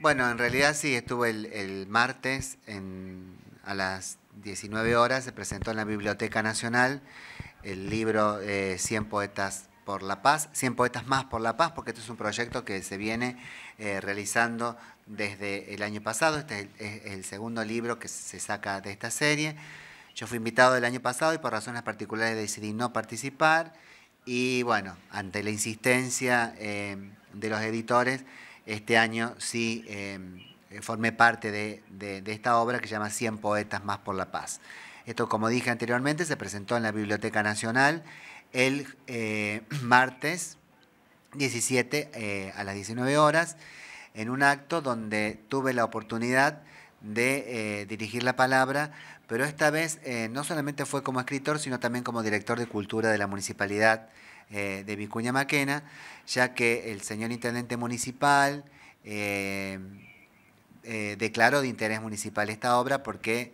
Bueno, en realidad sí, estuve el, martes a las 19 horas, se presentó en la Biblioteca Nacional el libro eh, Cien 100 Poetas por la Paz, 100 Poetas más por la Paz, porque este es un proyecto que se viene eh, realizando desde el año pasado, este es el, segundo libro que se saca de esta serie. Yo fui invitado el año pasado y por razones particulares decidí no participar y bueno, ante la insistencia eh, de los editores, este año sí em, eh, formé parte de, esta obra que se llama 100 poetas más por la paz. Esto, como dije anteriormente, se presentó en la Biblioteca Nacional el eh, martes 17 eh, a las 19 horas, en un acto donde tuve la oportunidad de dirigir la palabra, pero esta vez no solamente fue como escritor, sino también como director de cultura de la municipalidad eh, de Vicuña Maquena, ya que el señor intendente municipal eh, eh, declaró de interés municipal esta obra porque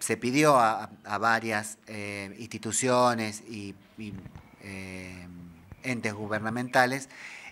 se pidió a, varias instituciones y, entes gubernamentales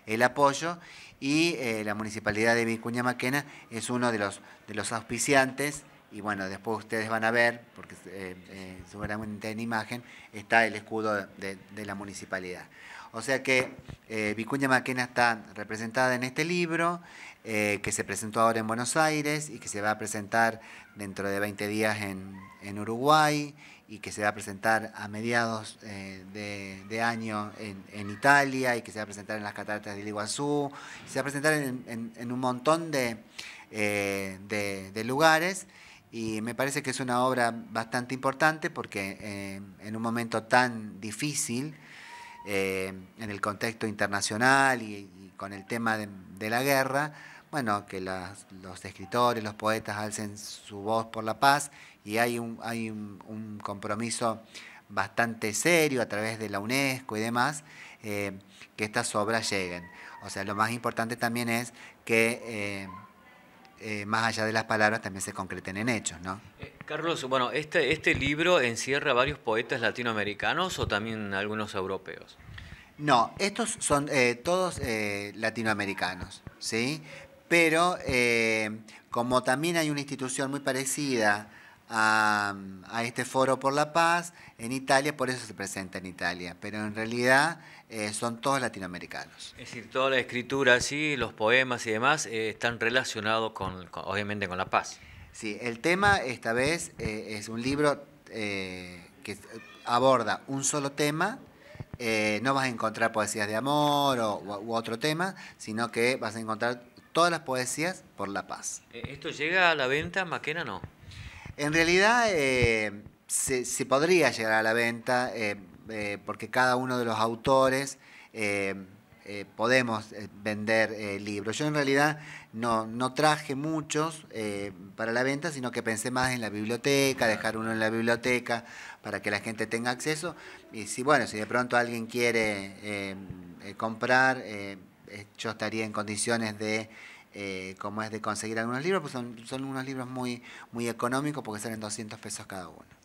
el apoyo y la municipalidad de Vicuña Maquena es uno de los, de los auspiciantes y bueno, después ustedes van a ver, porque eh, eh, seguramente en imagen, está el escudo de, la municipalidad. O sea que eh, Vicuña Maquena está representada en este libro, que se presentó ahora en Buenos Aires y que se va a presentar dentro de 20 días en, Uruguay y que se va a presentar a mediados de, de, año en, Italia y que se va a presentar en las cataratas del Iguazú, se va a presentar en, un montón de, de lugares y me parece que es una obra bastante importante porque eh, en un momento tan difícil, eh, en el contexto internacional y, con el tema de, la guerra, bueno, que los escritores, los poetas alcen su voz por la paz y hay un, hay un, compromiso bastante serio a través de la UNESCO y demás, eh, que estas obras lleguen. O sea, lo más importante también es que eh, más allá de las palabras, también se concreten en hechos, ¿no? Eh, Carlos, bueno, este, ¿este libro encierra varios poetas latinoamericanos o también algunos europeos? No, estos son eh, todos latinoamericanos, ¿sí? Pero como también hay una institución muy parecida a, este foro por la paz en Italia, por eso se presenta en Italia, pero en realidad eh, son todos latinoamericanos. Es decir, toda la escritura, sí, los poemas y demás eh, están relacionados con, obviamente con la paz. Sí, el tema esta vez eh, es un libro que aborda un solo tema. no vas a encontrar poesías de amor o, u otro tema, sino que vas a encontrar todas las poesías por la paz. ¿Esto llega a la venta, Maquena no? En realidad eh, se, podría llegar a la venta eh, eh, porque cada uno de los autores podemos vender libros. Yo en realidad no, no traje muchos para la venta, sino que pensé más en la biblioteca, dejar uno en la biblioteca para que la gente tenga acceso. Y si bueno, si de pronto alguien quiere comprar, yo estaría en condiciones de eh, como es de conseguir algunos libros, pues son, son unos libros muy, muy económicos porque salen 200 pesos cada uno.